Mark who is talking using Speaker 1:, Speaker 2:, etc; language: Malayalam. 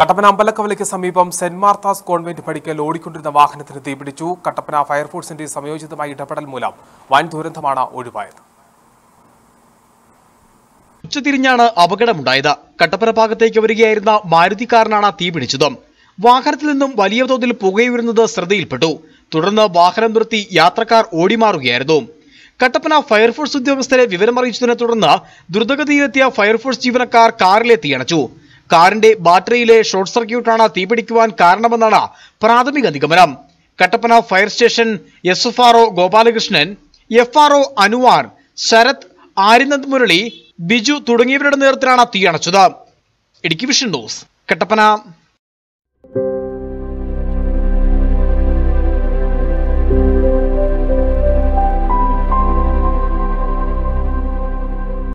Speaker 1: കട്ടപ്പന അമ്പലക്കവലയ്ക്ക് സമീപം സെന്റ് മാർത്താസ് കോൺവെന്റ് പഠിക്കൽ ഓടിക്കൊണ്ടിരുന്ന വാഹനത്തിന് തീപിടിച്ചു കട്ടപ്പന ഫയർഫോഴ്സിന്റെ സംയോജിതമായ ഇടപെടൽ മൂലം വൻ ദുരന്തമാണ് ഒഴിവായത്
Speaker 2: ഉച്ചതിരിഞ്ഞാണ് അപകടമുണ്ടായത്
Speaker 3: കട്ടപ്പന ഭാഗത്തേക്ക് വരികയായിരുന്ന മാരുതി കാറിനാണ് തീപിടിച്ചത് വാഹനത്തിൽ നിന്നും വലിയ തോതിൽ പുകയുയരുന്നത് ശ്രദ്ധയിൽപ്പെട്ടു തുടർന്ന് വാഹനം നിർത്തി യാത്രക്കാർ ഓടിമാറുകയായിരുന്നു കട്ടപ്പന ഫയർഫോഴ്സ് ഉദ്യോഗസ്ഥരെ വിവരമറിയിച്ചതിനെ തുടർന്ന് ദ്രുതഗതിയിലെത്തിയ ഫയർഫോഴ്സ് ജീവനക്കാർ കാറിലെത്തി അണച്ചു കാറിന്റെ ബാറ്ററിയിലെ ഷോർട്ട് സർക്യൂട്ടാണ് തീപിടിക്കുവാൻ കാരണമെന്നാണ് പ്രാഥമിക നിഗമനം Kattappana fire station S F Gopalakrishnan F Anuvar Sarath Aryanand Murali Biju തുടങ്ങിയവരുടെ നേതൃത്വത്തിലാണ് തീയണച്ചത് ഇടുക്കി വിഷൻ ന്യൂസ് കട്ടപ്പന